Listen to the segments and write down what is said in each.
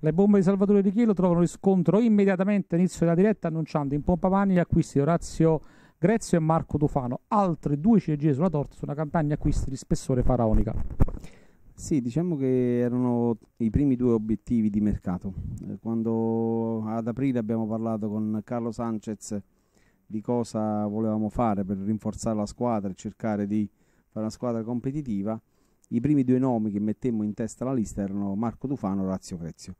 Le bombe di Salvatore Di Chilo trovano riscontro immediatamente all'inizio della diretta annunciando in pompa mani gli acquisti di Orazio Grezio e Marco Tufano. Altre due ciliegie sulla torta su una campagna acquisti di spessore faraonica. Sì, diciamo che erano i primi due obiettivi di mercato. Eh, quando ad aprile abbiamo parlato con Carlo Sanchez di cosa volevamo fare per rinforzare la squadra e cercare di fare una squadra competitiva, i primi due nomi che mettemmo in testa alla lista erano Marco Tufano e Orazio Crezio.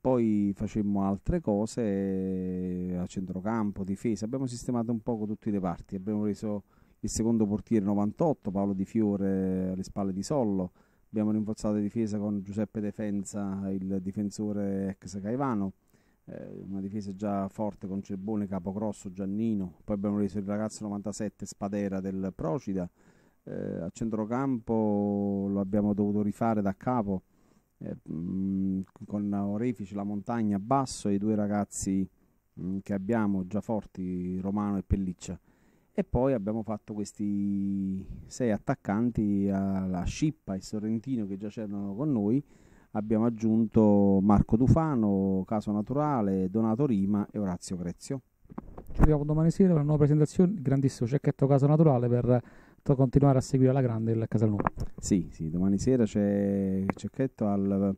Poi facemmo altre cose eh, a centrocampo, difesa, abbiamo sistemato un poco tutti i reparti, abbiamo reso il secondo portiere 98, Paolo Di Fiore alle spalle di Sollo, abbiamo rinforzato la difesa con Giuseppe Defensa, il difensore ex Caivano, eh, una difesa già forte con Cerbone, Capocrosso, Giannino, poi abbiamo reso il ragazzo 97 Spadera del Procida, eh, a centrocampo lo abbiamo dovuto rifare da capo eh, mh, mm, con Orefici, la montagna, basso e i due ragazzi mh, mm, che abbiamo già forti, Romano e Pelliccia. E poi abbiamo fatto questi sei attaccanti alla Scippa e Sorrentino che già c'erano con noi. Abbiamo aggiunto Marco Dufano, Caso Naturale, Donato Rima e Orazio Crezio. Ci vediamo domani sera per una nuova presentazione, grandissimo cecchetto Caso Naturale per to- continuare a seguire la grande il Casalnuovo. Sì, sì, domani sera c'è Cecchetto al,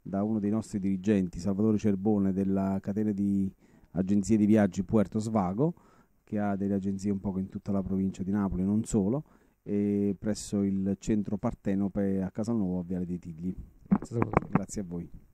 da uno dei nostri dirigenti, Salvatore Cerbone, della catena di agenzie di viaggi Puerto Svago, che ha delle agenzie un po' in tutta la provincia di Napoli, non solo, e presso il centro Partenope a Casalnuovo a Viale dei Tigli. Grazie a voi.